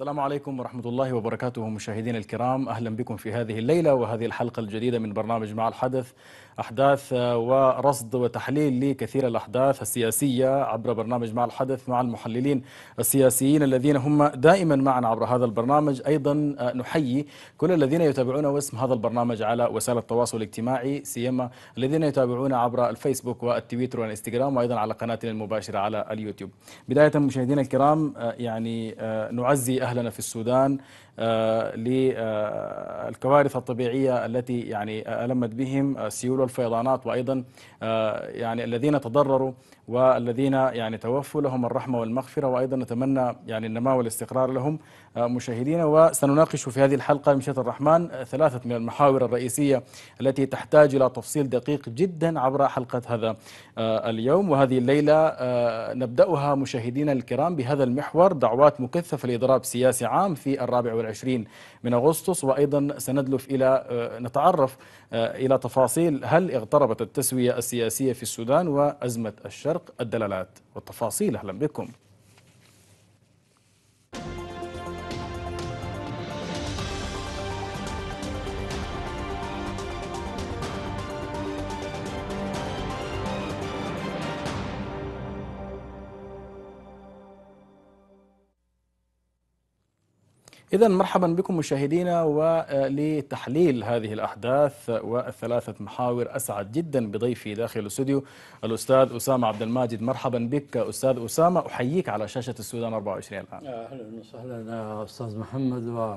السلام عليكم ورحمة الله وبركاته مشاهدينا الكرام أهلا بكم في هذه الليلة وهذه الحلقة الجديدة من برنامج مع الحدث أحداث آه، ورصد وتحليل لكثير الأحداث السياسية عبر برنامج مع الحدث مع المحللين السياسيين الذين هم دائما معنا عبر هذا البرنامج أيضا آه، نحيي كل الذين يتابعون واسم هذا البرنامج على وسائل التواصل الاجتماعي سيما الذين يتابعون عبر الفيسبوك والتويتر والانستغرام وأيضا على قناتنا المباشرة على اليوتيوب بداية مشاهدينا الكرام آه، يعني نعزي أهلنا في السودان آه، للكوارث الطبيعية التي يعني ألمت بهم السيول والفيضانات وأيضا آه، يعني الذين تضرروا والذين يعني توفوا لهم الرحمة والمغفرة وأيضا نتمنى يعني النماء والاستقرار لهم آه، مشاهدينا وسنناقش في هذه الحلقة مشيئة الرحمن ثلاثة من المحاور الرئيسية التي تحتاج إلى تفصيل دقيق جدا عبر حلقة هذا اليوم وهذه الليلة نبدأها مشاهدينا الكرام بهذا المحور دعوات مكثفة لإضراب سياسي عام في الرابع والعشرين العشرين من أغسطس وأيضا سندلف إلى آه، نتعرف آه، إلى تفاصيل هل اغتربت التسوية السياسية في السودان وأزمة الشرق الدلالات والتفاصيل أهلا بكم إذا مرحبا بكم مشاهدينا ولتحليل هذه الأحداث والثلاثة محاور أسعد جدا بضيفي داخل الاستوديو الأستاذ أسامة عبد الماجد مرحبا بك أستاذ أسامة أحييك على شاشة السودان 24 الآن أهلا وسهلا أستاذ محمد و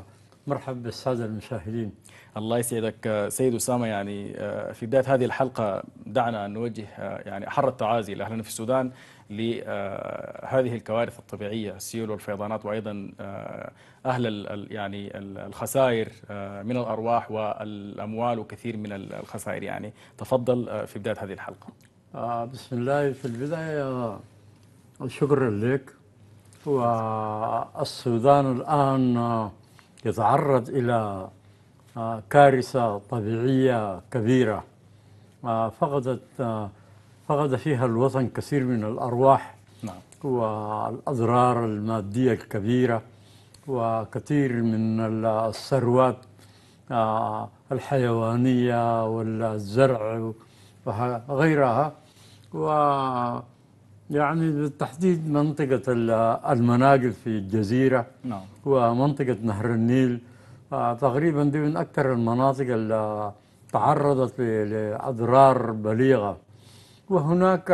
بالسادة المشاهدين الله يسعدك سيد أسامة يعني آه، في بداية هذه الحلقة دعنا أن نوجه آه، يعني أحر التعازي لأهلنا في السودان لهذه الكوارث الطبيعية السيول والفيضانات وأيضا آه، أهل يعني الخسائر آه، من الأرواح والأموال وكثير من الخسائر يعني تفضل آه، في بداية هذه الحلقة بسم الله في البداية شكرا لك والسودان الآن يتعرض إلى كارثة طبيعية كبيرة فقدت فقد فيها الوطن كثير من الأرواح نعم. والأضرار المادية الكبيرة وكثير من الثروات آه، الحيوانية والزرع وغيرها ويعني بالتحديد منطقة المناقل في الجزيرة نعم. ومنطقة نهر النيل آه، تقريبا دي من أكثر المناطق اللي تعرضت لأضرار بليغة وهناك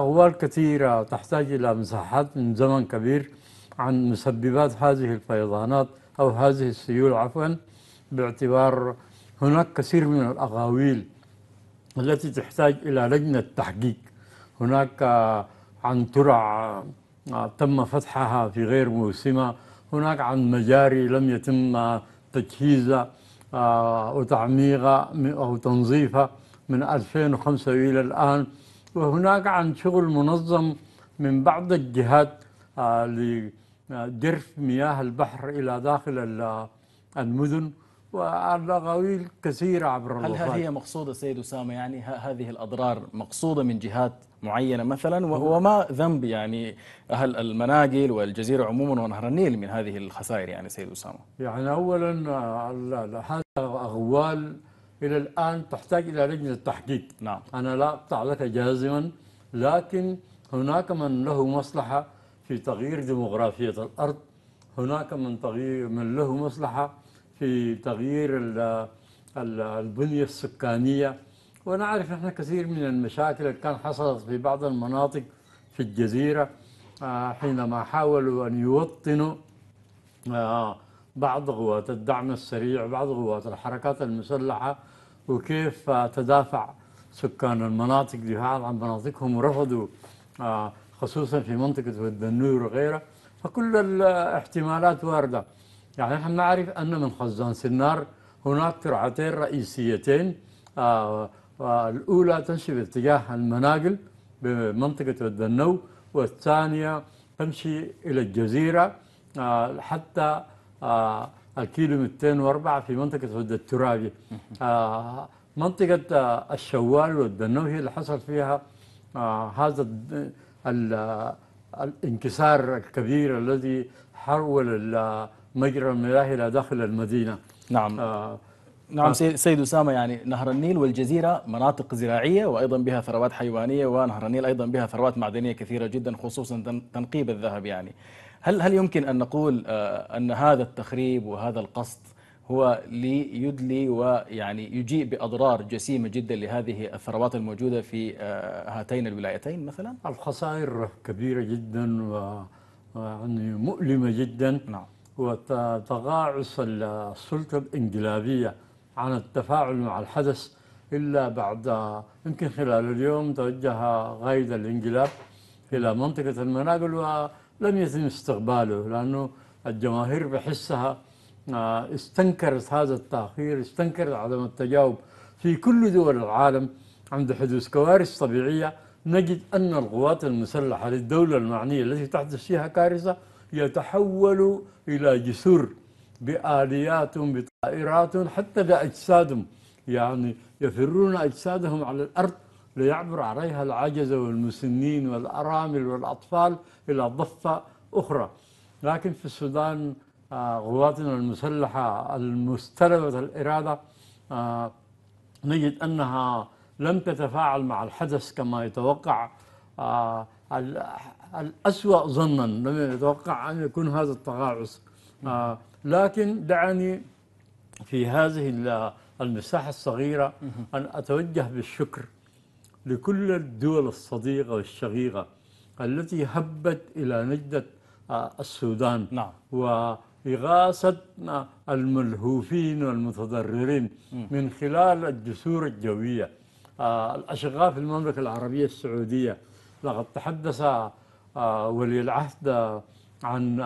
أغوار كثيرة تحتاج إلى مساحات من زمن كبير عن مسببات هذه الفيضانات أو هذه السيول عفوا باعتبار هناك كثير من الأغاويل التي تحتاج إلى لجنة تحقيق هناك عن ترع تم فتحها في غير موسمة هناك عن مجاري لم يتم تجهيزها آه، وتعميقها أو تنظيفها من 2005 إلى الآن وهناك عن شغل منظم من بعض الجهات آه، لجرف مياه البحر إلى داخل المدن والأغاويل كثيرة عبر هل الوصائل. هي مقصودة سيد أسامة يعني هذه الأضرار مقصودة من جهات معينة مثلا وما ذنب يعني أهل المناقل والجزيرة عموما ونهر النيل من هذه الخسائر يعني سيد أسامة يعني أولا آه، هذا أغوال إلى الآن تحتاج إلى لجنة تحقيق نعم. أنا لا أقطع لك جازما لكن هناك من له مصلحة في تغيير ديموغرافية الأرض هناك من تغيير من له مصلحة في تغيير الـ الـ البنية السكانية ونعرف احنا كثير من المشاكل اللي كان حصلت في بعض المناطق في الجزيرة آه، حينما حاولوا أن يوطنوا آه، بعض قوات الدعم السريع بعض قوات الحركات المسلحة وكيف تدافع سكان المناطق دفاعا عن مناطقهم ورفضوا آه، خصوصا في منطقة الدنور وغيرها فكل الاحتمالات واردة يعني نحن نعرف أن من خزان سنار هناك ترعتين رئيسيتين آه، آه، الأولى تمشي باتجاه المناقل بمنطقة الدنو والثانية تمشي إلى الجزيرة حتى كيلو 204 في منطقة عود الترابي آه، منطقة آه، الشوال والدنو هي اللي حصل فيها آه، هذا الانكسار الكبير الذي حول مجرى المياه إلى داخل المدينة نعم نعم سيد أسامة يعني نهر النيل والجزيرة مناطق زراعية وأيضا بها ثروات حيوانية ونهر النيل أيضا بها ثروات معدنية كثيرة جدا خصوصا تنقيب الذهب يعني هل هل يمكن ان نقول آه، ان هذا التخريب وهذا القصد هو ليدلي ويعني يجيء باضرار جسيمه جدا لهذه الثروات الموجوده في آه، هاتين الولايتين مثلا؟ الخسائر كبيره جدا و يعني مؤلمه جدا نعم وتغاعس السلطه الانقلابيه عن التفاعل مع الحدث الا بعد يمكن خلال اليوم توجه قائد الانقلاب الى منطقه المناقل و لم يتم استقباله لأنه الجماهير بحسها آه، استنكرت هذا التأخير استنكرت عدم التجاوب في كل دول العالم عند حدوث كوارث طبيعية نجد أن القوات المسلحة للدولة المعنية التي تحدث فيها كارثة يتحولوا إلى جسور بآلياتهم بطائراتهم حتى بأجسادهم يعني يفرون أجسادهم على الأرض ليعبر عليها العجز والمسنين والأرامل والأطفال إلى ضفة أخرى لكن في السودان قواتنا آه، المسلحة المستلبة الإرادة آه، نجد أنها لم تتفاعل مع الحدث كما يتوقع آه، الأسوأ ظنا لم يتوقع أن يكون هذا التغاعس لكن دعني في هذه المساحة الصغيرة أن أتوجه بالشكر لكل الدول الصديقة والشقيقة التي هبت إلى نجدة آه، السودان نعم. وإغاثة الملهوفين والمتضررين م. من خلال الجسور الجوية آه، الأشقاء في المملكة العربية السعودية لقد تحدث آه، ولي العهد عن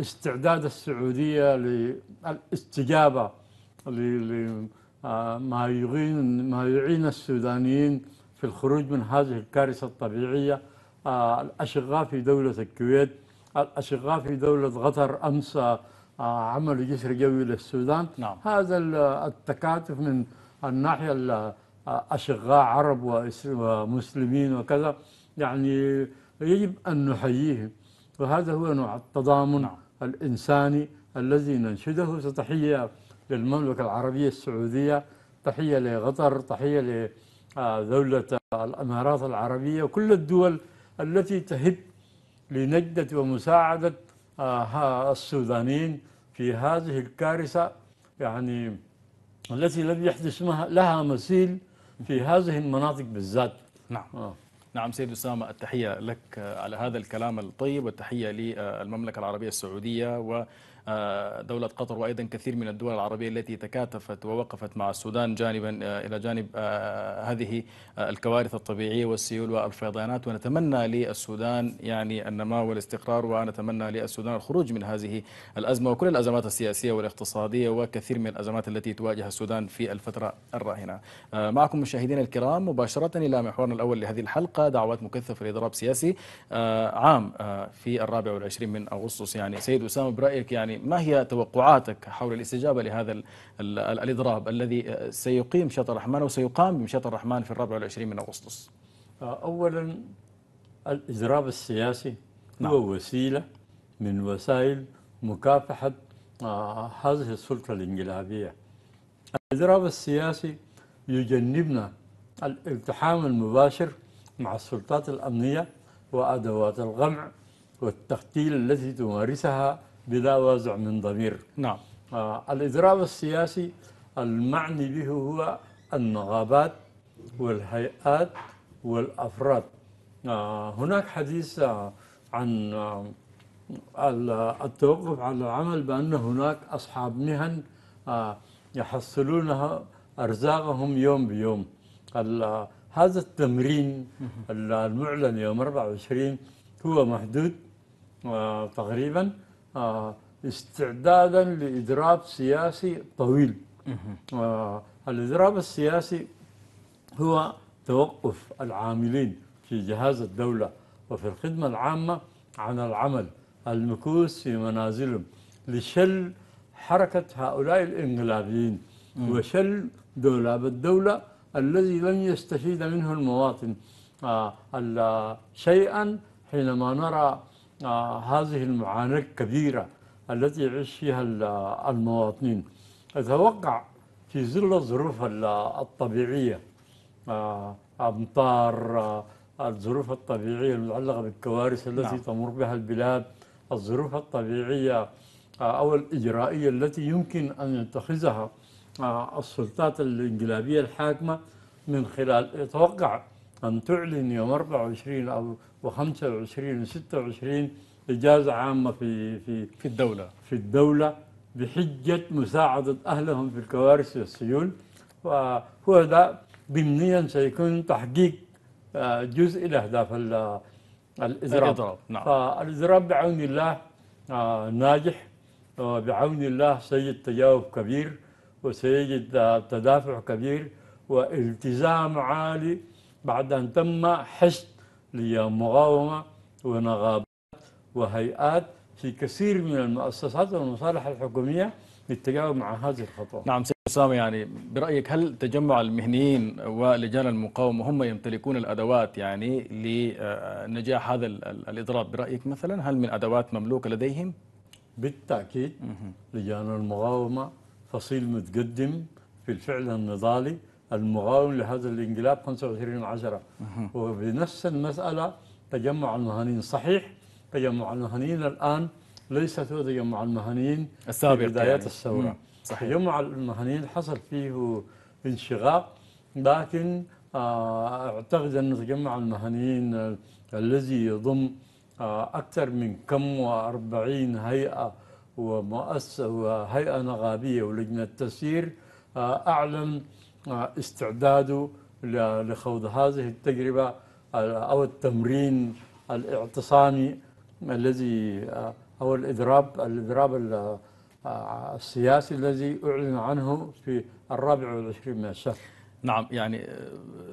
استعداد السعودية للاستجابة لما يعين ما يعين السودانيين في الخروج من هذه الكارثة الطبيعية آه، الأشقاء في دولة الكويت الأشقاء في دولة قطر أمس آه، عملوا جسر جوي للسودان نعم. هذا التكاتف من الناحية الاشقاء آه، عرب ومسلمين وكذا يعني يجب أن نحييهم وهذا هو نوع التضامن نعم. الإنساني الذي ننشده فتحية للمملكة العربية السعودية تحية لقطر تحية آه، دولة الأمارات العربية وكل الدول التي تهب لنجدة ومساعدة آه، السودانيين في هذه الكارثة يعني التي لم يحدث لها مثيل في هذه المناطق بالذات نعم آه. نعم سيد أسامة التحية لك آه، على هذا الكلام الطيب والتحية للمملكة العربية السعودية و آه، دولة قطر وأيضا كثير من الدول العربية التي تكاتفت ووقفت مع السودان جانبا آه، إلى جانب آه، هذه الكوارث الطبيعية والسيول والفيضانات ونتمنى للسودان يعني النماء والاستقرار ونتمنى للسودان الخروج من هذه الأزمة وكل الأزمات السياسية والاقتصادية وكثير من الأزمات التي تواجه السودان في الفترة الراهنة معكم مشاهدينا الكرام مباشرة إلى محورنا الأول لهذه الحلقة دعوات مكثفة لإضراب سياسي عام في الرابع والعشرين من أغسطس يعني سيد أسامة برأيك يعني يعني ما هي توقعاتك حول الاستجابة لهذا الـ الـ الـ الإضراب الذي سيقيم شطر الرحمن وسيقام بشطر الرحمن في الرابع والعشرين من أغسطس آه، أولا الإضراب السياسي نعم. هو وسيلة من وسائل مكافحة آه، هذه السلطة الانقلابية الإضراب السياسي يجنبنا الالتحام المباشر مع السلطات الأمنية وأدوات القمع والتقتيل التي تمارسها بلا وازع من ضمير نعم آه الإضراب السياسي المعني به هو النغابات والهيئات والأفراد آه هناك حديث آه عن آه التوقف على العمل بأن هناك أصحاب مهن آه، يحصلون أرزاقهم يوم بيوم هذا التمرين المعلن يوم 24 هو محدود آه، تقريبا آه، استعدادا لإضراب سياسي طويل آه، الإضراب السياسي هو توقف العاملين في جهاز الدولة وفي الخدمة العامة عن العمل المكوس في منازلهم لشل حركة هؤلاء الإنقلابيين وشل دولاب الدولة الذي لن يستفيد منه المواطن آه، شيئا حينما نرى آه، هذه المعاناة الكبيرة التي يعيش فيها المواطنين أتوقع في ظل الظروف الطبيعية آه، أمطار آه، الظروف الطبيعية المتعلقة بالكوارث التي نعم. تمر بها البلاد الظروف الطبيعية أو الإجرائية التي يمكن أن يتخذها السلطات الإنقلابية الحاكمة من خلال يتوقع أن تعلن يوم 24 أو و25 و26 إجازة عامة في في في الدولة في الدولة بحجة مساعدة أهلهم في الكوارث والسيول وهو ده ضمنيا سيكون تحقيق آه، جزء لأهداف الإضراب الإضراب نعم فالإضراب بعون الله آه، ناجح وبعون الله سيجد تجاوب كبير وسيجد آه، تدافع كبير والتزام عالي بعد أن تم حشد مقاومة ونقابات وهيئات في كثير من المؤسسات والمصالح الحكومية للتجاوب مع هذه الخطوة نعم سيد سامي يعني برأيك هل تجمع المهنيين ولجان المقاومة هم يمتلكون الأدوات يعني لنجاح هذا الإضراب برأيك مثلا هل من أدوات مملوكة لديهم؟ بالتأكيد لجان المقاومة فصيل متقدم في الفعل النضالي المغاوم لهذا الانقلاب 25 10 وبنفس المسألة تجمع المهنيين صحيح تجمع المهنيين الآن ليس هو تجمع المهنيين السابق في بدايات يعني. الثورة صحيح تجمع المهنيين حصل فيه انشغال لكن آه، اعتقد ان تجمع المهنيين الذي يضم آه، اكثر من كم و40 هيئه ومؤسسه وهيئه نقابيه ولجنه تسيير آه، اعلن استعداده لخوض هذه التجربة آه، أو التمرين الاعتصامي الذي آه، أو الإضراب الإضراب آه، السياسي الذي أعلن عنه في الرابع والعشرين من الشهر نعم يعني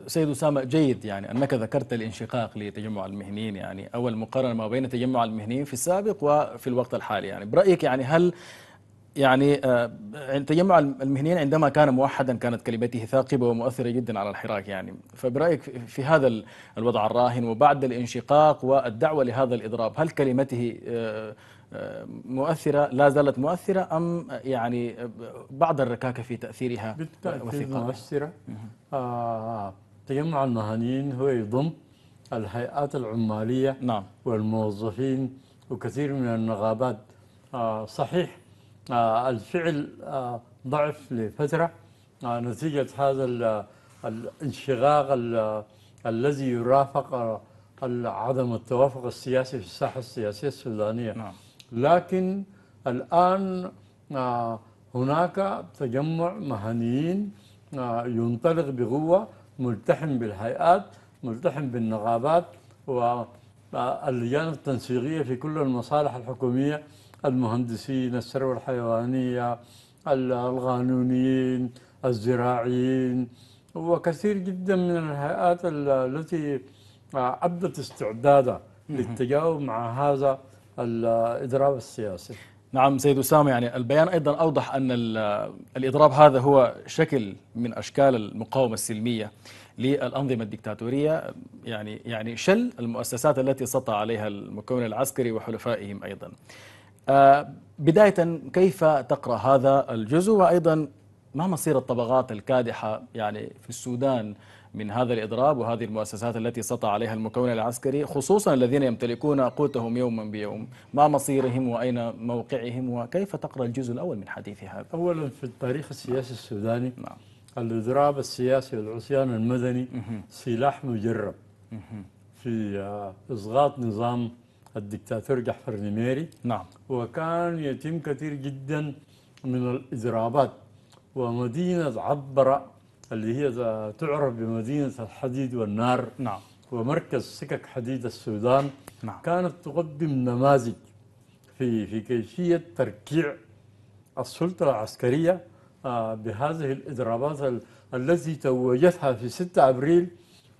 سيد أسامة جيد يعني أنك ذكرت الانشقاق لتجمع المهنيين يعني أول مقارنة ما بين تجمع المهنيين في السابق وفي الوقت الحالي يعني برأيك يعني هل يعني آه، تجمع المهنيين عندما كان موحدا كانت كلمته ثاقبه ومؤثره جدا على الحراك يعني فبرايك في هذا الوضع الراهن وبعد الانشقاق والدعوه لهذا الاضراب هل كلمته آه، آه، مؤثره لا زالت مؤثره ام يعني بعض الركاكه في تاثيرها بالتاثير مؤثره آه تجمع المهنيين هو يضم الهيئات العماليه نعم والموظفين وكثير من النغابات آه صحيح آه، الفعل آه، ضعف لفترة آه، نتيجة هذا الانشغاق الذي يرافق عدم التوافق السياسي في الساحة السياسية السودانية نعم. لكن الآن هناك تجمع مهنيين ينطلق بقوة ملتحم بالهيئات ملتحم بالنقابات واللجان التنسيقية في كل المصالح الحكومية المهندسين الثروة الحيوانية القانونيين الزراعيين وكثير جدا من الهيئات التي أبدت استعدادها للتجاوب مع هذا الإضراب السياسي نعم سيد أسامة يعني البيان أيضا أوضح أن الإضراب هذا هو شكل من أشكال المقاومة السلمية للأنظمة الدكتاتورية يعني يعني شل المؤسسات التي سطى عليها المكون العسكري وحلفائهم أيضا آه، بداية كيف تقرأ هذا الجزء وأيضا ما مصير الطبقات الكادحة يعني في السودان من هذا الإضراب وهذه المؤسسات التي سطى عليها المكون العسكري خصوصا الذين يمتلكون قوتهم يوما بيوم ما مصيرهم وأين موقعهم وكيف تقرأ الجزء الأول من حديث هذا أولا في التاريخ السياسي السوداني نعم. الإضراب السياسي والعصيان المدني سلاح مجرب في إصغاط آه، نظام الدكتاتور جحفر نميري نعم وكان يتم كثير جدا من الإضرابات ومدينة عبرة اللي هي تعرف بمدينة الحديد والنار نعم ومركز سكك حديد السودان نعم. كانت تقدم نماذج في في كيفية تركيع السلطة العسكرية آه، بهذه الإضرابات التي توجتها في 6 أبريل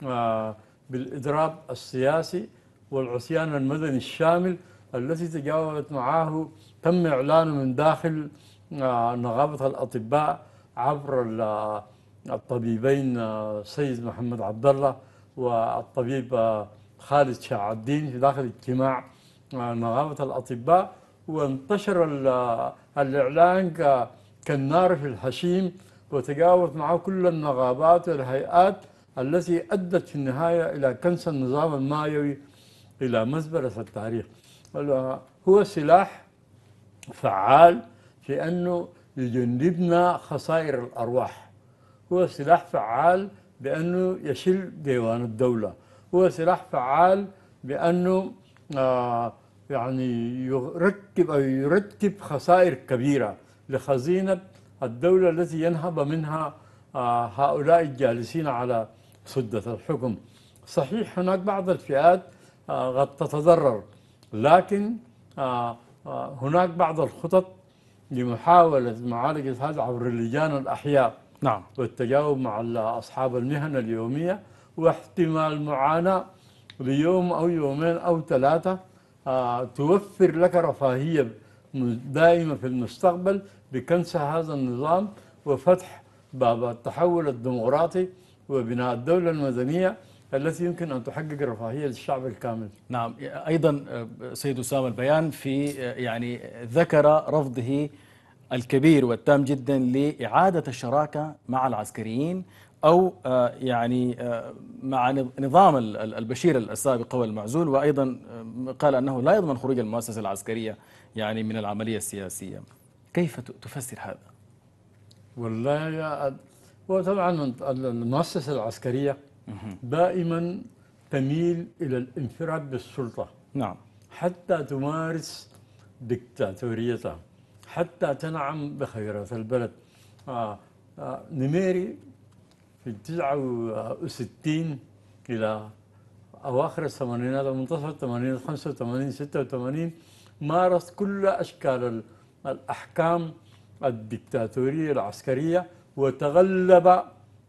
آه، بالإضراب السياسي والعصيان المدني الشامل التي تجاوبت معه تم إعلانه من داخل آه، نقابه الأطباء عبر آه، الطبيبين آه، سيد محمد عبد الله والطبيب خالد شاع الدين في داخل اجتماع نقابه الأطباء وانتشر الإعلان كالنار في الحشيم وتجاوبت معه كل النقابات والهيئات التي أدت في النهاية إلى كنس النظام المايوي إلى مزبلة التاريخ هو سلاح فعال في أنه يجنبنا خسائر الأرواح هو سلاح فعال بأنه يشل ديوان الدولة هو سلاح فعال بأنه آه يعني يركب أو يرتب خسائر كبيرة لخزينة الدولة التي ينهب منها آه هؤلاء الجالسين على سدة الحكم صحيح هناك بعض الفئات آه، قد تتضرر لكن آه، آه، هناك بعض الخطط لمحاولة معالجة هذا عبر اللجان الأحياء نعم والتجاوب مع أصحاب المهن اليومية واحتمال معاناة ليوم أو يومين أو ثلاثة توفر لك رفاهية دائمة في المستقبل بكنس هذا النظام وفتح باب التحول الديمقراطي وبناء الدولة المدنية التي يمكن أن تحقق الرفاهية للشعب الكامل نعم أيضا آه، سيد أسامة البيان في آه، يعني ذكر رفضه الكبير والتام جدا لإعادة الشراكة مع العسكريين أو آه، يعني مع نظام البشير السابق هو المعزول وأيضا قال أنه لا يضمن خروج المؤسسة العسكرية يعني من العملية السياسية كيف تفسر هذا؟ والله يا وطبعا المؤسسة العسكرية دائما تميل إلى الانفراد بالسلطة نعم حتى تمارس دكتاتوريتها حتى تنعم بخيرات البلد آه آه نميري في 69 إلى أواخر الثمانينات منتصف الثمانينات 85 86 مارس كل أشكال الأحكام الدكتاتورية العسكرية وتغلب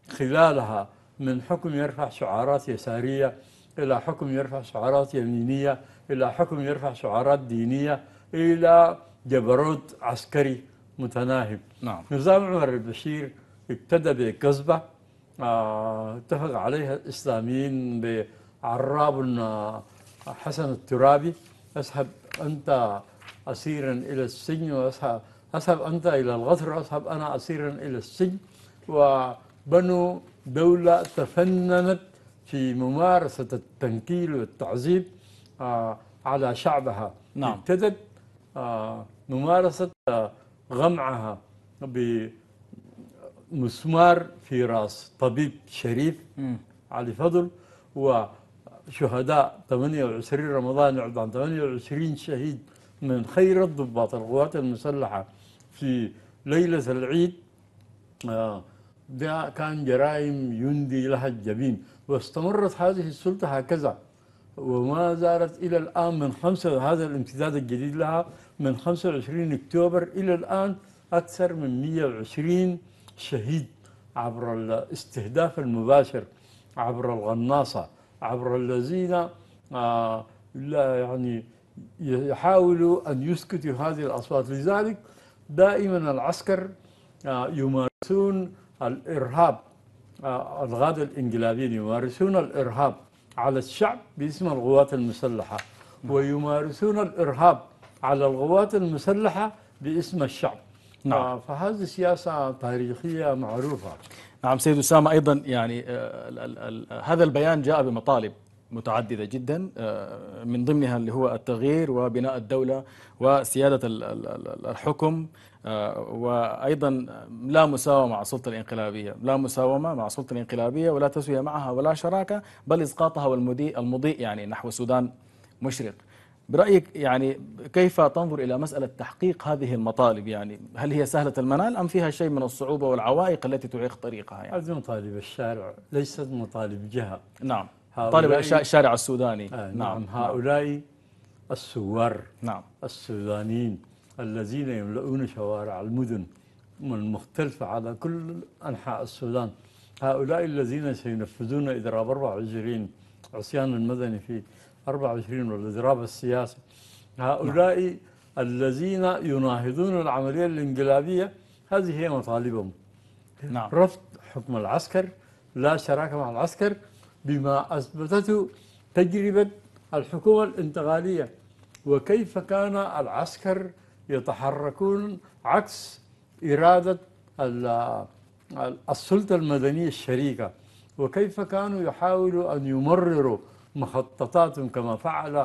خلالها من حكم يرفع شعارات يسارية إلى حكم يرفع شعارات يمينية إلى حكم يرفع شعارات دينية إلى جبروت عسكري متناهب نعم. نظام عمر البشير ابتدى بكذبة آه اتفق عليها الإسلاميين بعراب حسن الترابي اذهب أنت أسيرا إلى السجن واذهب أذهب أنت إلى الغصر واذهب أنا أسيرا إلى السجن وبنوا دولة تفننت في ممارسة التنكيل والتعذيب آه، على شعبها نعم. ابتدت آه، ممارسة آه، غمعها بمسمار في راس طبيب شريف م. علي فضل وشهداء 28 رمضان عبدان 28 شهيد من خير الضباط القوات المسلحة في ليلة العيد آه ده كان جرائم يندي لها الجبين واستمرت هذه السلطة هكذا وما زالت إلى الآن من خمسة هذا الامتداد الجديد لها من 25 أكتوبر إلى الآن أكثر من 120 شهيد عبر الاستهداف المباشر عبر الغناصة عبر الذين آه، لا يعني يحاولوا أن يسكتوا هذه الأصوات لذلك دائما العسكر آه، يمارسون الإرهاب آه، الغاد الإنقلابيين يمارسون الإرهاب على الشعب باسم القوات المسلحة ويمارسون الإرهاب على القوات المسلحة باسم الشعب نعم. آه، فهذه سياسة تاريخية معروفة نعم سيد أسامة أيضا يعني آه، هذا البيان جاء بمطالب متعددة جدا آه، من ضمنها اللي هو التغيير وبناء الدولة وسيادة الحكم آه، وأيضا لا مساومة مع السلطة الانقلابية لا مساومة مع السلطة الانقلابية ولا تسوية معها ولا شراكة بل إسقاطها المضيء يعني نحو السودان مشرق برأيك يعني كيف تنظر إلى مسألة تحقيق هذه المطالب يعني هل هي سهلة المنال أم فيها شيء من الصعوبة والعوائق التي تعيق طريقها يعني؟ هذه مطالب الشارع ليست مطالب جهة نعم طالب الشارع السوداني آه نعم،, نعم, نعم هؤلاء الثوار نعم السودانيين الذين يملؤون شوارع المدن المختلفة على كل أنحاء السودان هؤلاء الذين سينفذون إضراب 24 عصيان المدني في 24 والإضراب السياسي هؤلاء نعم. الذين يناهضون العملية الانقلابية هذه هي مطالبهم نعم. رفض حكم العسكر لا شراكة مع العسكر بما أثبتته تجربة الحكومة الانتقالية وكيف كان العسكر يتحركون عكس إرادة السلطة المدنية الشريكة وكيف كانوا يحاولوا أن يمرروا مخططاتهم كما فعل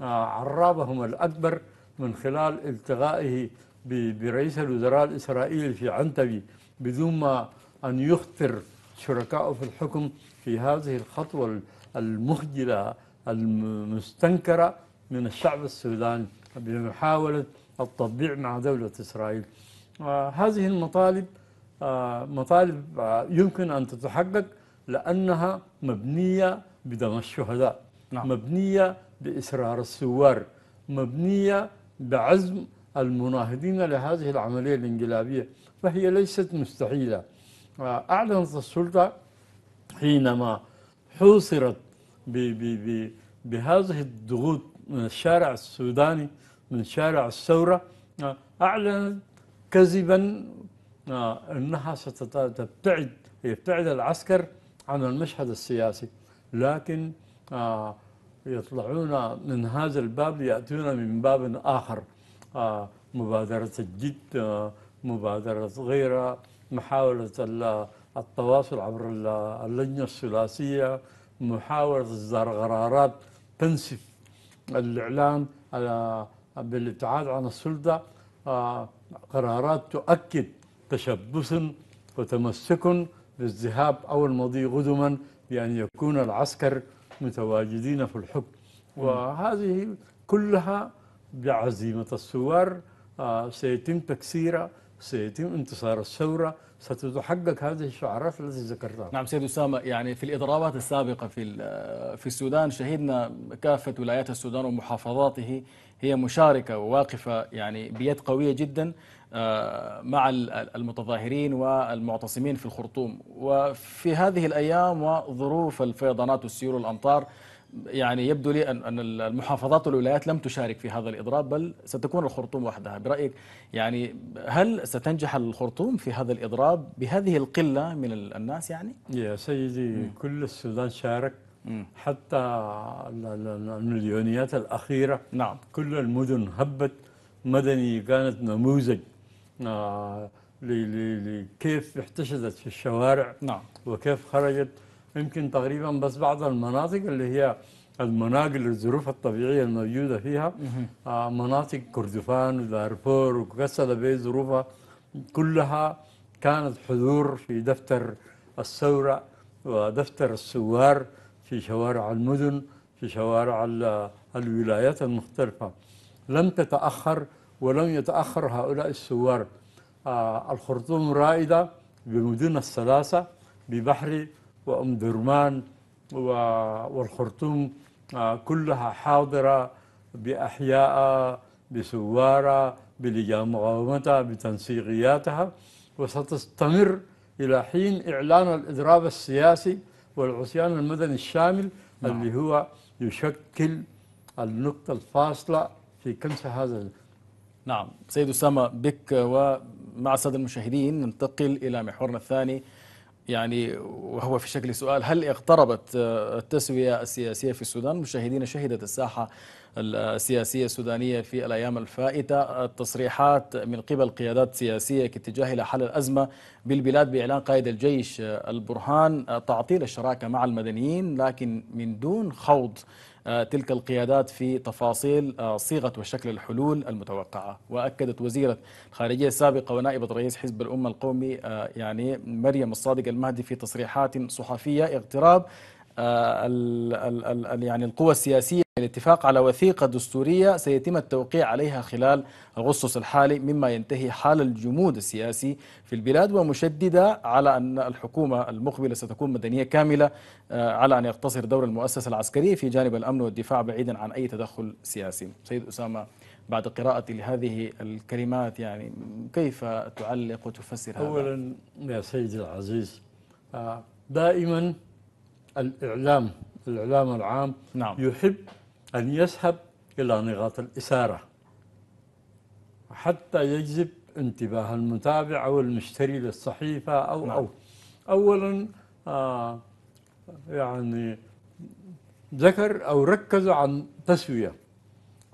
آه، عرابهم الأكبر من خلال التغائه برئيس الوزراء الإسرائيلي في عنتبي بدون ما أن يخطر شركائه في الحكم في هذه الخطوة المخجلة المستنكرة من الشعب السوداني بمحاولة التطبيع مع دولة إسرائيل هذه المطالب آه، مطالب آه، يمكن أن تتحقق لأنها مبنية بدم الشهداء نعم. مبنية بإصرار الثوار مبنية بعزم المناهضين لهذه العملية الانقلابية فهي ليست مستحيلة أعلنت السلطة حينما حوصرت ب ب ب بهذه الضغوط من الشارع السوداني من شارع الثورة أعلنت كذبا آه، أنها ستبتعد يبتعد العسكر عن المشهد السياسي لكن آه، يطلعون من هذا الباب يأتون من باب آخر آه، مبادرة الجد مبادرة غيرة محاولة التواصل عبر اللجنة الثلاثية محاولة إصدار قرارات تنسف الإعلام آه، بالابتعاد عن السلطة آه، قرارات تؤكد تشبث وتمسك بالذهاب أو المضي قدما بأن يكون العسكر متواجدين في الحكم وهذه كلها بعزيمة الثوار آه، سيتم تكسيرها سيتم انتصار الثورة ستتحقق هذه الشعارات التي ذكرتها نعم سيد أسامة يعني في الإضرابات السابقة في في السودان شهدنا كافة ولايات السودان ومحافظاته هي مشاركة وواقفة يعني بيد قوية جدا آه، مع المتظاهرين والمعتصمين في الخرطوم وفي هذه الأيام وظروف الفيضانات والسيول والأمطار يعني يبدو لي أن المحافظات والولايات لم تشارك في هذا الإضراب بل ستكون الخرطوم وحدها برأيك يعني هل ستنجح الخرطوم في هذا الإضراب بهذه القلة من الناس يعني؟ يا سيدي م. كل السودان شارك م. حتى المليونيات الأخيرة نعم كل المدن هبت مدني كانت نموذج آه لكيف احتشدت في الشوارع نعم وكيف خرجت يمكن تقريبا بس بعض المناطق اللي هي المناقل الظروف الطبيعية الموجودة فيها آه مناطق كردفان ودارفور وكسل بي ظروفها كلها كانت حضور في دفتر الثورة ودفتر الثوار في شوارع المدن في شوارع الولايات المختلفة لم تتأخر ولم يتأخر هؤلاء الثوار آه الخرطوم رائدة بمدن الثلاثة ببحر وأم درمان والخرطوم آه، كلها حاضرة بأحياء بسوارة بلجان مقاومتها بتنسيقياتها وستستمر إلى حين إعلان الإضراب السياسي والعصيان المدني الشامل نعم. اللي هو يشكل النقطة الفاصلة في كنس هذا نعم سيد أسامة بك ومع السادة المشاهدين ننتقل إلى محورنا الثاني يعني وهو في شكل سؤال هل اقتربت آه، التسوية السياسية في السودان مشاهدين شهدت الساحة السياسية السودانية في الأيام الفائتة التصريحات من قبل قيادات سياسية كاتجاه إلى حل الأزمة بالبلاد بإعلان قائد الجيش البرهان آه، تعطيل الشراكة مع المدنيين لكن من دون خوض آه، تلك القيادات في تفاصيل آه، صيغة وشكل الحلول المتوقعة وأكدت وزيرة الخارجية السابقة ونائبة رئيس حزب الأمة القومي آه، يعني مريم الصادق المهدي في تصريحات صحفية اغتراب آه، يعني القوى السياسية الاتفاق على وثيقة دستورية سيتم التوقيع عليها خلال أغسطس الحالي مما ينتهي حال الجمود السياسي في البلاد ومشددة على أن الحكومة المقبلة ستكون مدنية كاملة آه، على أن يقتصر دور المؤسسة العسكرية في جانب الأمن والدفاع بعيدا عن أي تدخل سياسي سيد أسامة بعد قراءتي لهذه الكلمات يعني كيف تعلق وتفسر هذا؟ أولا يا سيدي العزيز آه، دائما الإعلام الإعلام العام نعم. يحب أن يذهب إلى نقاط الإثارة حتى يجذب انتباه المتابع أو المشتري للصحيفة أو نعم. أو أولا آه يعني ذكر أو ركزوا عن تسوية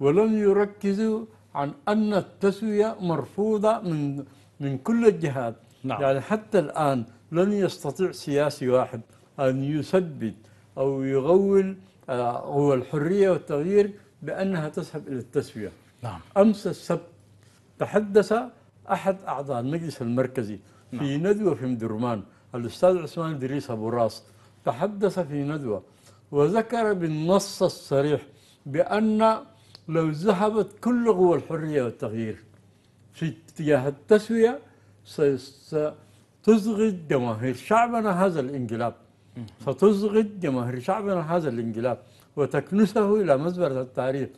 ولم يركزوا عن أن التسوية مرفوضة من من كل الجهات نعم. يعني حتى الآن لن يستطيع سياسي واحد أن يثبت أو يغول آه، هو الحرية والتغيير بأنها تذهب إلى التسوية نعم. أمس السبت تحدث أحد أعضاء المجلس المركزي في نعم. ندوة في مدرمان الأستاذ عثمان دريس أبو راس تحدث في ندوة وذكر بالنص الصريح بأن لو ذهبت كل قوى الحرية والتغيير في اتجاه التسوية ستصغي جماهير شعبنا هذا الانقلاب ستصغد جماهير شعبنا هذا الانقلاب وتكنسه إلى مزبلة التاريخ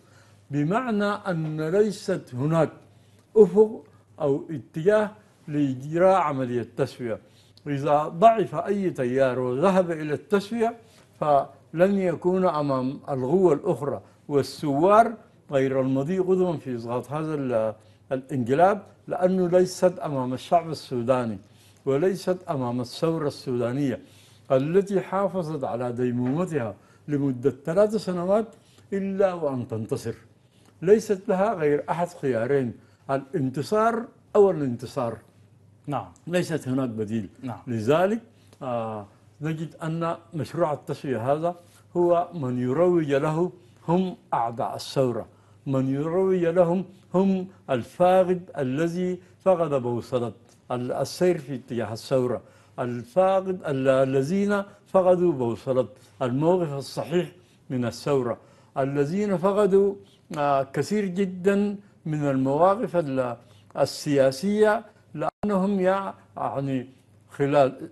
بمعنى أن ليست هناك أفق أو اتجاه لإجراء عملية تسوية إذا ضعف أي تيار وذهب إلى التسوية فلن يكون أمام القوة الأخرى والثوار غير المضي قدما في إسقاط هذا الانقلاب لأنه ليست أمام الشعب السوداني وليست أمام الثورة السودانية التي حافظت على ديمومتها لمدة ثلاث سنوات إلا وأن تنتصر ليست لها غير أحد خيارين الانتصار أو الانتصار نعم ليست هناك بديل نعم. لذلك آه نجد أن مشروع التسوية هذا هو من يروج له هم أعداء الثورة من يروج لهم هم الفاقد الذي فقد بوصلة السير في اتجاه الثورة الفاقد الذين فقدوا بوصلة الموقف الصحيح من الثورة الذين فقدوا آه، كثير جدا من المواقف السياسية لأنهم يعني خلال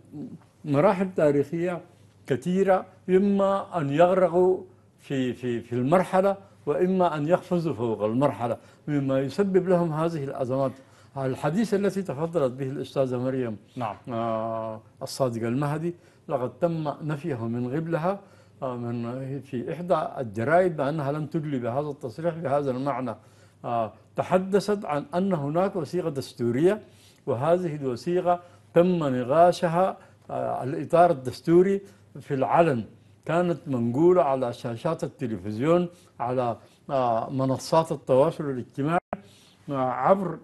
مراحل تاريخية كثيرة إما أن يغرقوا في في في المرحلة وإما أن يقفزوا فوق المرحلة مما يسبب لهم هذه الأزمات الحديث التي تفضلت به الأستاذة مريم نعم. آه، الصادقه المهدي لقد تم نفيها من قبلها آه، من في إحدى الجرائد بأنها لم تدلي بهذا التصريح بهذا المعنى آه، تحدثت عن أن هناك وثيقة دستورية وهذه الوثيقة تم نقاشها الإطار الدستوري في العلن كانت منقولة على شاشات التلفزيون على منصات التواصل الاجتماعي عبر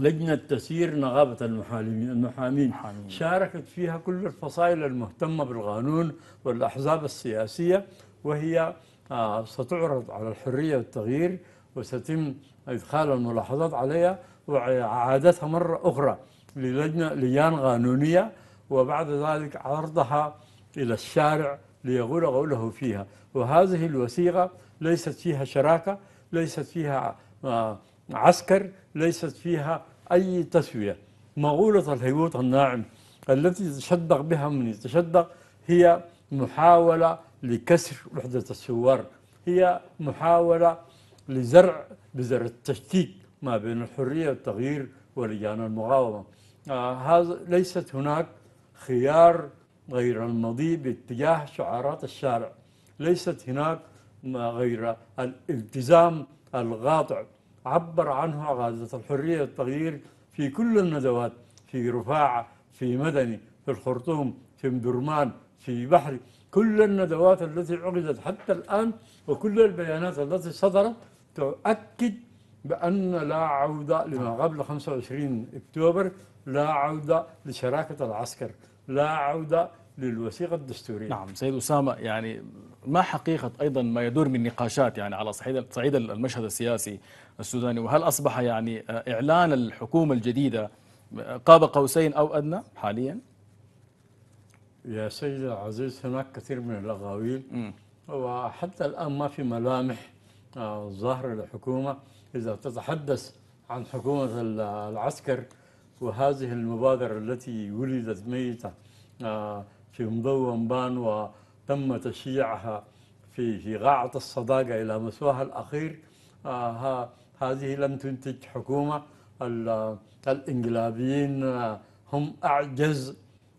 لجنة تسيير نغابة المحامين المحامين شاركت فيها كل الفصائل المهتمة بالقانون والأحزاب السياسية وهي آه، ستعرض على الحرية والتغيير وستم إدخال الملاحظات عليها وإعادتها مرة أخرى للجنة لجان قانونية وبعد ذلك عرضها إلى الشارع ليقول قوله فيها وهذه الوثيقة ليست فيها شراكة ليست فيها آه، عسكر ليست فيها أي تسوية مؤونة الهبوط الناعم التي تشدق بها من تشدق هي محاولة لكسر وحدة السوار هي محاولة لزرع بزرع التشتيت ما بين الحرية والتغيير ولجان المقاومة آه، هذا ليست هناك خيار غير المضي باتجاه شعارات الشارع ليست هناك ما غير الالتزام القاطع عبر عنه غازة الحرية والتغيير في كل الندوات في رفاعة في مدني في الخرطوم في مدرمان في بحري كل الندوات التي عقدت حتى الآن وكل البيانات التي صدرت تؤكد بأن لا عودة لما قبل 25 أكتوبر لا عودة لشراكة العسكر لا عودة للوثيقة الدستورية نعم سيد أسامة يعني ما حقيقة أيضا ما يدور من نقاشات يعني على صعيد صعيد المشهد السياسي السوداني وهل أصبح يعني آه، إعلان الحكومة الجديدة آه، قاب قوسين أو أدنى حاليا يا سيد العزيز هناك كثير من الأغاويل وحتى الآن ما في ملامح آه، ظهر الحكومة إذا تتحدث عن حكومة العسكر وهذه المبادرة التي ولدت ميتة في مضو أنبان وتم تشييعها في في غاعة الصداقة إلى مسواها الأخير آه، هذه لم تنتج حكومة الإنقلابيين آه، هم أعجز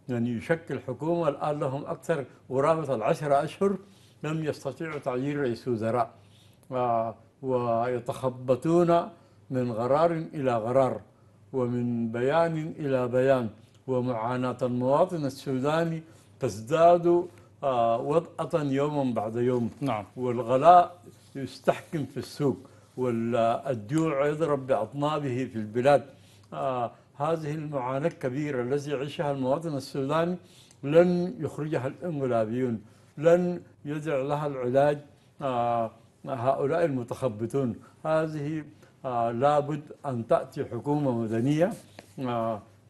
من يعني يشكل حكومة الآن لهم أكثر قرابة العشرة أشهر لم يستطيعوا تعيين رئيس وزراء آه، ويتخبطون من غرار إلى غرار ومن بيان إلى بيان ومعاناة المواطن السوداني تزداد آه، وطأة يوما بعد يوم نعم والغلاء يستحكم في السوق والجوع يضرب بأطنابه في البلاد آه، هذه المعاناة الكبيرة التي يعيشها المواطن السوداني لن يخرجها الانقلابيون لن يدع لها العلاج آه، هؤلاء المتخبطون هذه لابد أن تأتي حكومة مدنية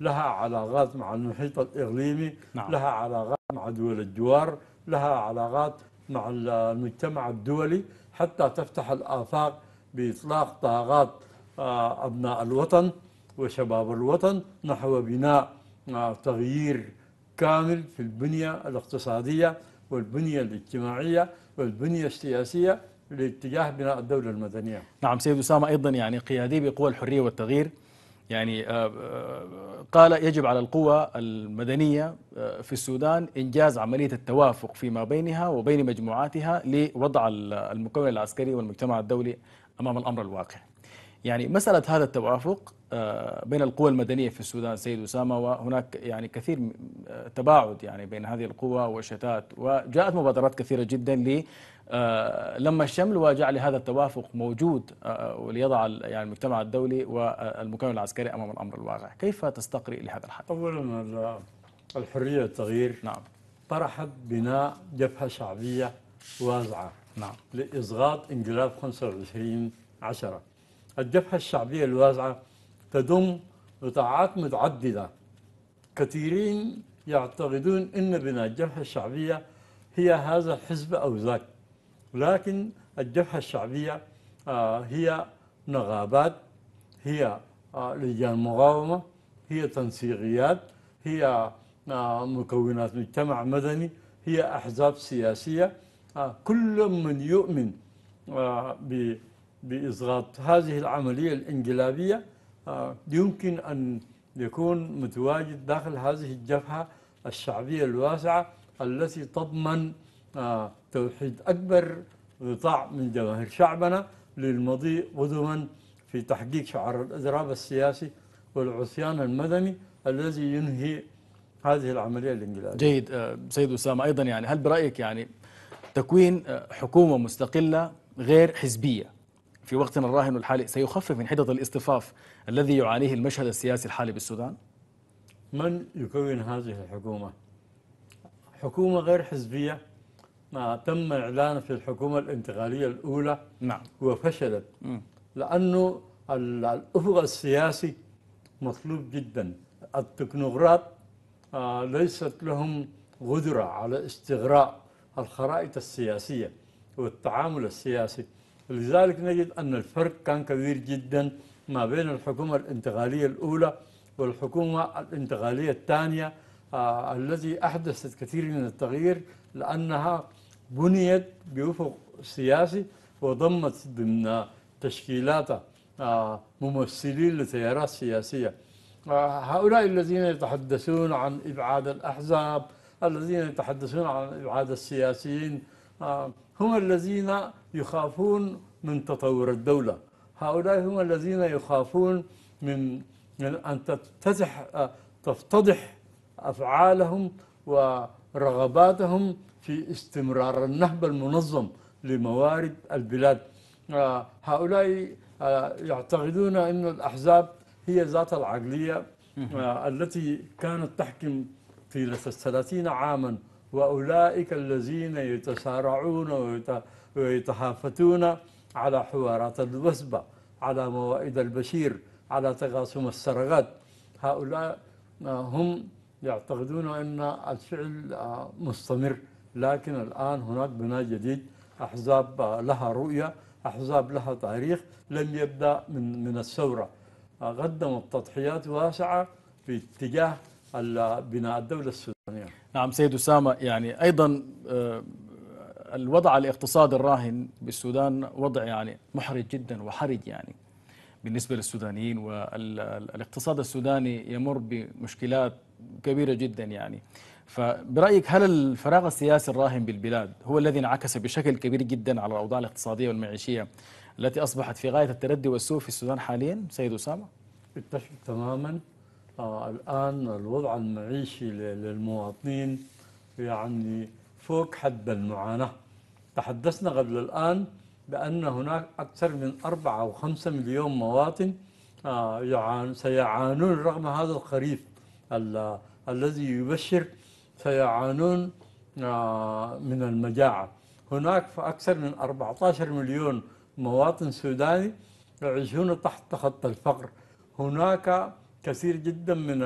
لها علاقات مع المحيط الإقليمي نعم. لها علاقات مع دول الجوار لها علاقات مع المجتمع الدولي حتى تفتح الآفاق بإطلاق طاقات آه، أبناء الوطن وشباب الوطن نحو بناء آه، تغيير كامل في البنية الاقتصادية والبنية الاجتماعية والبنية السياسية لاتجاه بناء الدولة المدنية نعم سيد أسامة أيضا يعني قيادي بقوى الحرية والتغيير يعني آه، قال يجب على القوى المدنية آه، في السودان إنجاز عملية التوافق فيما بينها وبين مجموعاتها لوضع المكون العسكري والمجتمع الدولي أمام الأمر الواقع يعني مسألة هذا التوافق آه، بين القوى المدنية في السودان سيد أسامة وهناك يعني كثير تباعد يعني بين هذه القوى وشتات وجاءت مبادرات كثيرة جدا آه، لما الشمل وجعل هذا التوافق موجود آه، آه، وليضع يعني المجتمع الدولي والمكون العسكري امام الامر الواقع، كيف تستقرئ لهذا الحد؟ اولا الحريه والتغيير نعم طرحت بناء جبهه شعبيه واسعه نعم لاسقاط انقلاب 25 10 الجبهه الشعبيه الواسعه تضم قطاعات متعدده كثيرين يعتقدون ان بناء الجبهه الشعبيه هي هذا الحزب او ذاك ولكن الجبهة الشعبية آه، هي نغابات هي آه، لجان مقاومة هي تنسيقيات هي آه، مكونات مجتمع مدني هي أحزاب سياسية كل من يؤمن بإصغاء هذه العملية الإنقلابية يمكن أن يكون متواجد داخل هذه الجبهة الشعبية الواسعة التي تضمن آه، توحيد أكبر قطاع من جماهير شعبنا للمضي قدما في تحقيق شعار الإضراب السياسي والعصيان المدني الذي ينهي هذه العملية الإنجليزية جيد آه، سيد أسامة أيضا يعني هل برأيك يعني تكوين آه، حكومة مستقلة غير حزبية في وقتنا الراهن الحالي سيخفف من حدة الاصطفاف الذي يعانيه المشهد السياسي الحالي بالسودان؟ من يكون هذه الحكومة؟ حكومة غير حزبية ما تم إعلانه في الحكومة الانتقالية الأولى نعم وفشلت م. لأنه الأفق السياسي مطلوب جدا التكنوقراط آه، ليست لهم قدرة على استغراء الخرائط السياسية والتعامل السياسي لذلك نجد أن الفرق كان كبير جدا ما بين الحكومة الانتقالية الأولى والحكومة الانتقالية الثانية آه، التي أحدثت كثير من التغيير لأنها بنيت بأفق سياسي وضمت ضمن تشكيلاتها آه، ممثلين لتيارات سياسية آه، هؤلاء الذين يتحدثون عن إبعاد الأحزاب الذين يتحدثون عن إبعاد السياسيين آه، هم الذين يخافون من تطور الدولة هؤلاء هم الذين يخافون من من أن تفتتح تفتضح أفعالهم ورغباتهم في استمرار النهب المنظم لموارد البلاد آه، هؤلاء آه، يعتقدون أن الأحزاب هي ذات العقلية آه، التي كانت تحكم طيلة الثلاثين عاما وأولئك الذين يتسارعون ويتهافتون على حوارات الوثبة على موائد البشير على تقاسم السرقات هؤلاء هم يعتقدون أن الفعل مستمر لكن الآن هناك بناء جديد أحزاب لها رؤية أحزاب لها تاريخ لم يبدأ من, من الثورة قدمت تضحيات واسعة في اتجاه بناء الدولة السودانية نعم سيد أسامة يعني أيضا آه، الوضع الاقتصادي الراهن بالسودان وضع يعني محرج جدا وحرج يعني بالنسبة للسودانيين والاقتصاد السوداني يمر بمشكلات كبيرة جدا يعني فبرايك هل الفراغ السياسي الراهن بالبلاد هو الذي انعكس بشكل كبير جدا على الاوضاع الاقتصاديه والمعيشيه التي اصبحت في غايه التردي والسوء في السودان حاليا سيد اسامه؟ اتفق تماما آه الان الوضع المعيشي للمواطنين يعني فوق حد المعاناه تحدثنا قبل الان بان هناك اكثر من أربعة او خمسة مليون مواطن آه يعان سيعانون رغم هذا الخريف الذي يبشر سيعانون آه، من المجاعة هناك أكثر من 14 مليون مواطن سوداني يعيشون تحت خط الفقر هناك كثير جدا من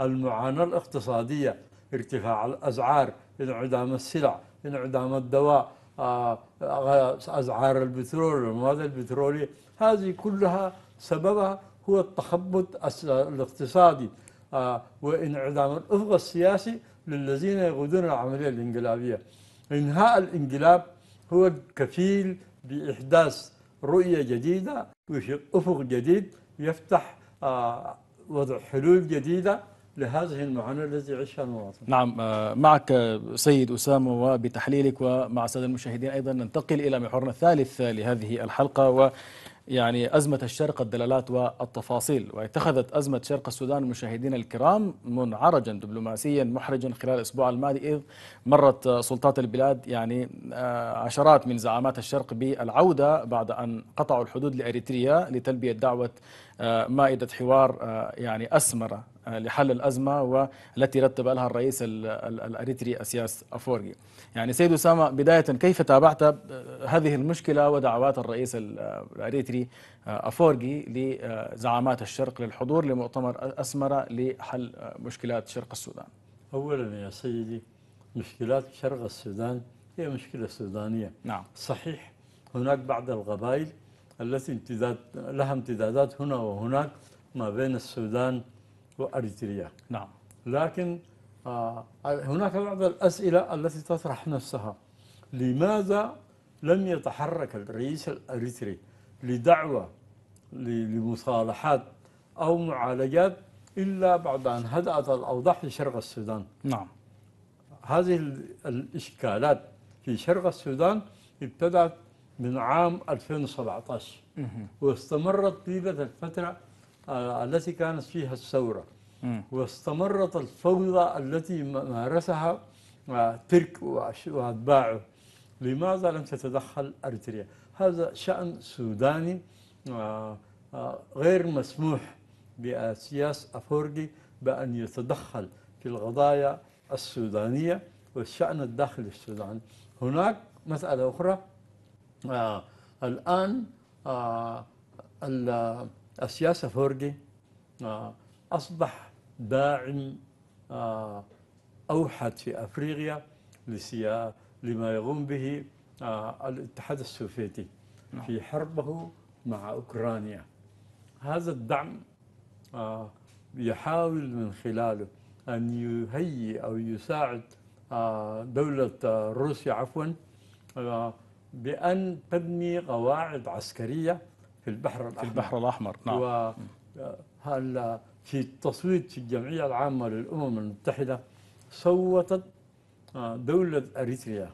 المعاناة الاقتصادية ارتفاع الأسعار انعدام السلع انعدام الدواء آه، آه، أسعار البترول والمواد البترولية هذه كلها سببها هو التخبط الاقتصادي آه، وإنعدام الأفق السياسي للذين يقودون العملية الانقلابية إنهاء الانقلاب هو الكفيل بإحداث رؤية جديدة وفي أفق جديد يفتح آه، وضع حلول جديدة لهذه المعاناة التي يعيشها المواطن نعم آه، معك سيد أسامة وبتحليلك ومع السادة المشاهدين أيضا ننتقل إلى محورنا الثالث لهذه الحلقة و يعني أزمة الشرق الدلالات والتفاصيل واتخذت أزمة شرق السودان مشاهدين الكرام منعرجا دبلوماسيا محرجا خلال الأسبوع الماضي إذ مرت سلطات البلاد يعني آه، عشرات من زعامات الشرق بالعودة بعد أن قطعوا الحدود لأريتريا لتلبية دعوة آه، مائدة حوار آه، يعني أسمرة آه، لحل الأزمة والتي رتب لها الرئيس الأريتري أسياس أفورجي يعني سيد أسامة بداية كيف تابعت هذه المشكلة ودعوات الرئيس الأريتري آه، أفورجي لزعامات الشرق للحضور لمؤتمر أسمرة لحل آه، مشكلات شرق السودان أولا يا سيدي مشكلات شرق السودان هي مشكلة سودانية نعم صحيح هناك بعض القبائل التي امتداد لها امتدادات هنا وهناك ما بين السودان وأريتريا نعم لكن آه، هناك بعض الأسئلة التي تطرح نفسها لماذا لم يتحرك الرئيس الأريتري لدعوة لمصالحات أو معالجات إلا بعد أن هدأت الأوضاع في شرق السودان نعم هذه الإشكالات في شرق السودان ابتدأت من عام 2017 واستمرت طيلة الفترة آه، التي كانت فيها الثورة واستمرت الفوضى التي مارسها آه، ترك وأتباعه لماذا لم تتدخل أريتريا هذا شأن سوداني آه، غير مسموح بسياس أفورجي بأن يتدخل في القضايا السودانية والشأن الداخلي السوداني هناك مسألة أخرى الآن السياسة فورجي آه. أصبح داعم آه، أوحد في أفريقيا لما يقوم به آه، الاتحاد السوفيتي نعم. في حربه مع أوكرانيا هذا الدعم يحاول من خلاله أن يهيئ أو يساعد دولة روسيا عفوا بأن تبني قواعد عسكرية في البحر الأحمر في البحر الأحمر نعم وهل في التصويت في الجمعية العامة للأمم المتحدة صوتت آه، دولة أريتريا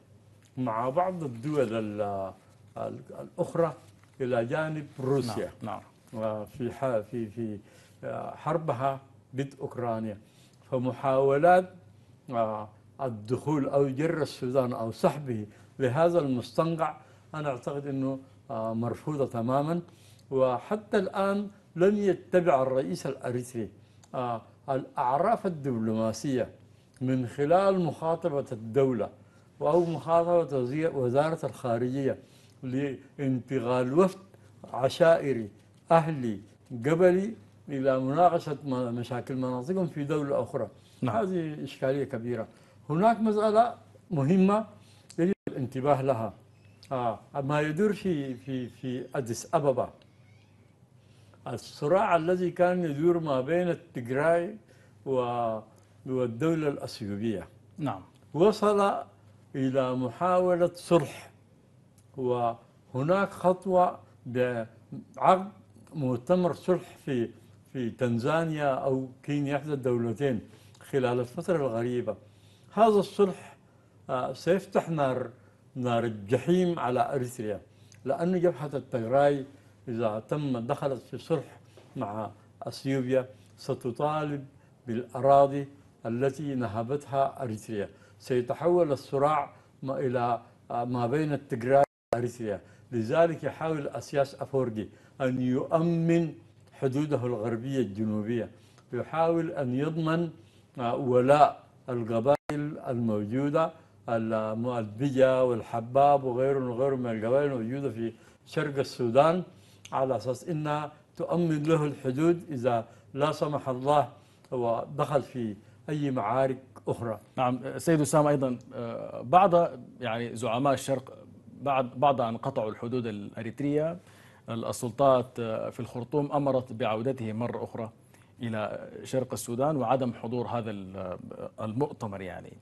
مع بعض الدول الأخرى إلى جانب روسيا نعم, نعم. وفي في في آه، حربها ضد أوكرانيا فمحاولات آه، الدخول أو جر السودان أو سحبه لهذا المستنقع أنا أعتقد أنه مرفوضة تماما وحتى الآن لم يتبع الرئيس الأريتري آه، الأعراف الدبلوماسية من خلال مخاطبة الدولة أو مخاطبة وزارة الخارجية لانتقال وفد عشائري أهلي قبلي إلى مناقشة مشاكل مناطقهم في دولة أخرى نعم. هذه إشكالية كبيرة هناك مسألة مهمة يجب الانتباه لها آه ما يدور في في في أديس أبابا الصراع الذي كان يدور ما بين التجراي والدولة الأثيوبية نعم وصل إلى محاولة صلح وهناك خطوة بعقد مؤتمر صلح في في تنزانيا أو كينيا إحدى الدولتين خلال الفترة الغريبة هذا الصلح آه، سيفتح نار نار الجحيم على أريتريا لأن جبهة التجراي إذا تم دخلت في صلح مع أثيوبيا ستطالب بالأراضي التي نهبتها أريتريا سيتحول الصراع ما إلى آه، ما بين التجران أريتريا لذلك يحاول أسياس أفورجي أن يؤمن حدوده الغربية الجنوبية يحاول أن يضمن آه، ولاء القبائل الموجودة المؤدبية والحباب وغيرهم وغيرهم من القبائل الموجودة في شرق السودان على أساس أنها تؤمن له الحدود إذا لا سمح الله هو دخل في أي معارك أخرى نعم سيد أسامة أيضا آه، بعض يعني زعماء الشرق بعد بعد أن قطعوا الحدود الأريترية السلطات آه، في الخرطوم أمرت بعودته مرة أخرى إلى شرق السودان وعدم حضور هذا آه، المؤتمر يعني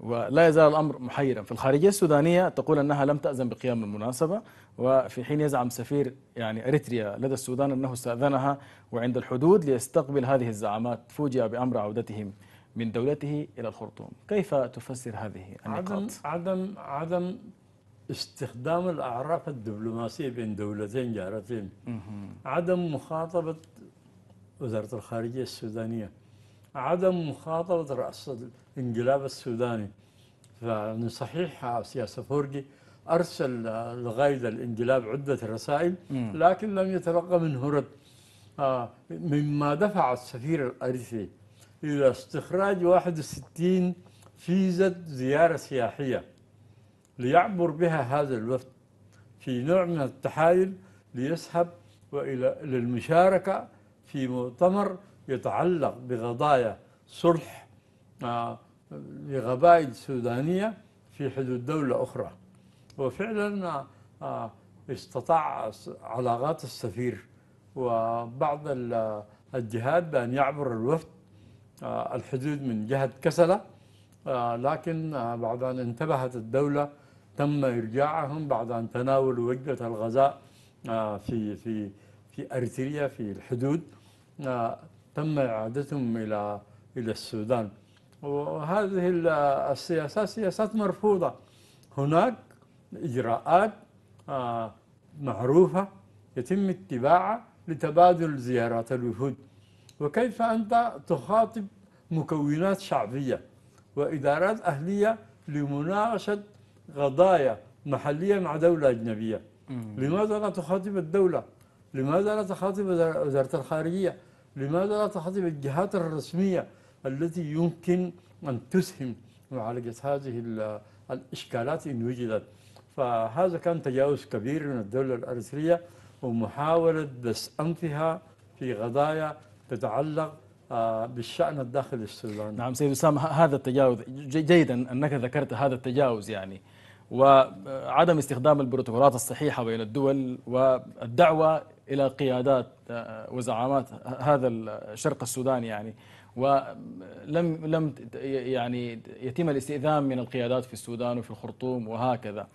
ولا يزال الأمر محيرا في الخارجية السودانية تقول أنها لم تأذن بقيام المناسبة وفي حين يزعم سفير يعني أريتريا لدى السودان أنه استأذنها وعند الحدود ليستقبل هذه الزعامات فوجئ بأمر عودتهم من دولته إلى الخرطوم كيف تفسر هذه النقاط؟ عدم عدم عدم استخدام الأعراف الدبلوماسية بين دولتين جارتين عدم مخاطبة وزارة الخارجية السودانية عدم مخاطرة رأس الانقلاب السوداني فمن صحيح سياسة فورجي أرسل لغاية الانقلاب عدة رسائل لكن لم يتلقى منه رد آه، مما دفع السفير الأريثي إلى استخراج 61 فيزة زيارة سياحية ليعبر بها هذا الوفد في نوع من التحايل ليسحب وإلى للمشاركة في مؤتمر يتعلق بقضايا صلح آه، لقبائل سودانية في حدود دولة أخرى وفعلا آه، آه، استطاع علاقات السفير وبعض الجهات بأن يعبر الوفد الحدود من جهة كسلة لكن بعد أن انتبهت الدولة تم إرجاعهم بعد أن تناولوا وجبة الغذاء في في في أريتريا في الحدود تم إعادتهم إلى إلى السودان وهذه السياسات سياسات مرفوضة هناك إجراءات آه، معروفة يتم اتباعها لتبادل زيارات الوفود وكيف أنت تخاطب مكونات شعبية وإدارات أهلية لمناقشة قضايا محلية مع دولة أجنبية لماذا لا تخاطب الدولة؟ لماذا لا تخاطب وزارة الخارجية؟ لماذا لا تحضر الجهات الرسمية التي يمكن أن تسهم معالجة هذه الإشكالات إن وجدت فهذا كان تجاوز كبير من الدولة الأرسلية ومحاولة بس أنفها في قضايا تتعلق آه، بالشأن الداخلي السوداني نعم سيد أسامة هذا التجاوز جيدا أنك ذكرت هذا التجاوز يعني وعدم استخدام البروتوكولات الصحيحة بين الدول والدعوة إلى قيادات آه، وزعامات هذا الشرق السوداني يعني ولم لم يعني يتم الاستئذان من القيادات في السودان وفي الخرطوم وهكذا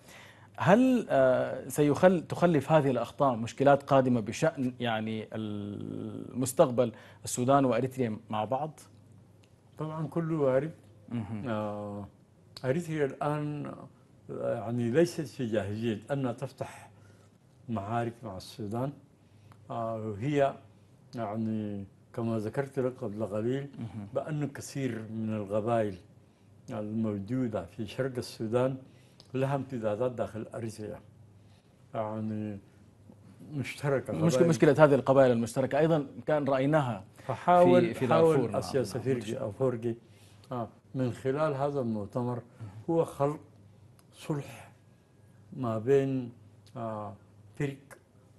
هل آه، سيخل تخلف هذه الاخطاء مشكلات قادمه بشان يعني المستقبل السودان واريتريا مع بعض؟ طبعا كله وارد آه، اريتريا الان يعني ليست في جاهزية أنها تفتح معارك مع السودان آه، هي يعني كما ذكرت لك قبل قليل بأن كثير من القبائل الموجودة في شرق السودان لها امتدادات داخل أريتريا يعني مشتركة مشكلة, مشكلة هذه القبائل المشتركة أيضا كان رأيناها فحاول في, في حاول أسيا سفيرجي أفورجي آه، من خلال هذا المؤتمر هو خلق صلح ما بين ترك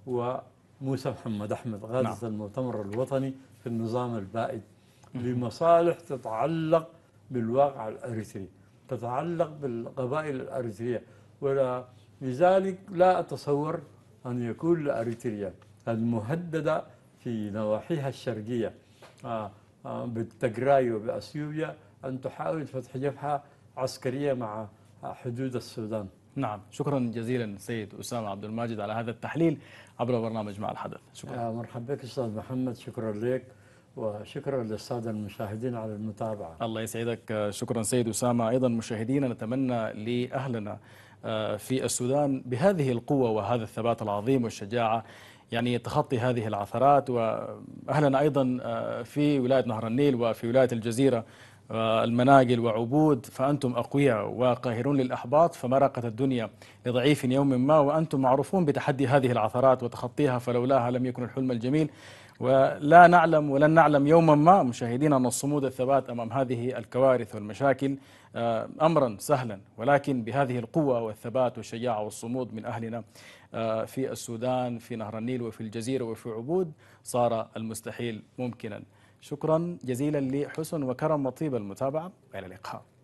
آه، وموسى محمد أحمد غادة نعم. المؤتمر الوطني في النظام البائد لمصالح تتعلق بالواقع الأريتري تتعلق بالقبائل الأريترية ولا لذلك لا أتصور أن يكون لأريتريا المهددة في نواحيها الشرقية آه، آه، بالتجراي وبأثيوبيا أن تحاول فتح جبهة عسكرية مع حدود السودان نعم شكرا جزيلا سيد أسامة عبد الماجد على هذا التحليل عبر برنامج مع الحدث شكرا آه، مرحبا بك أستاذ محمد شكرا لك وشكرا للسادة المشاهدين على المتابعة الله يسعدك شكرا سيد أسامة أيضا مشاهدينا نتمنى لأهلنا آه، في السودان بهذه القوة وهذا الثبات العظيم والشجاعة يعني تخطي هذه العثرات وأهلنا أيضا آه، في ولاية نهر النيل وفي ولاية الجزيرة المناقل وعبود فأنتم أقوياء وقاهرون للأحباط فمرقت الدنيا لضعيف يوم ما وأنتم معروفون بتحدي هذه العثرات وتخطيها فلولاها لم يكن الحلم الجميل ولا نعلم ولن نعلم يوما ما مشاهدينا أن الصمود الثبات أمام هذه الكوارث والمشاكل آه، أمرا سهلا ولكن بهذه القوة والثبات والشجاعة والصمود من أهلنا آه، في السودان في نهر النيل وفي الجزيرة وفي عبود صار المستحيل ممكنا شكرا جزيلا لحسن وكرم وطيب المتابعة إلى اللقاء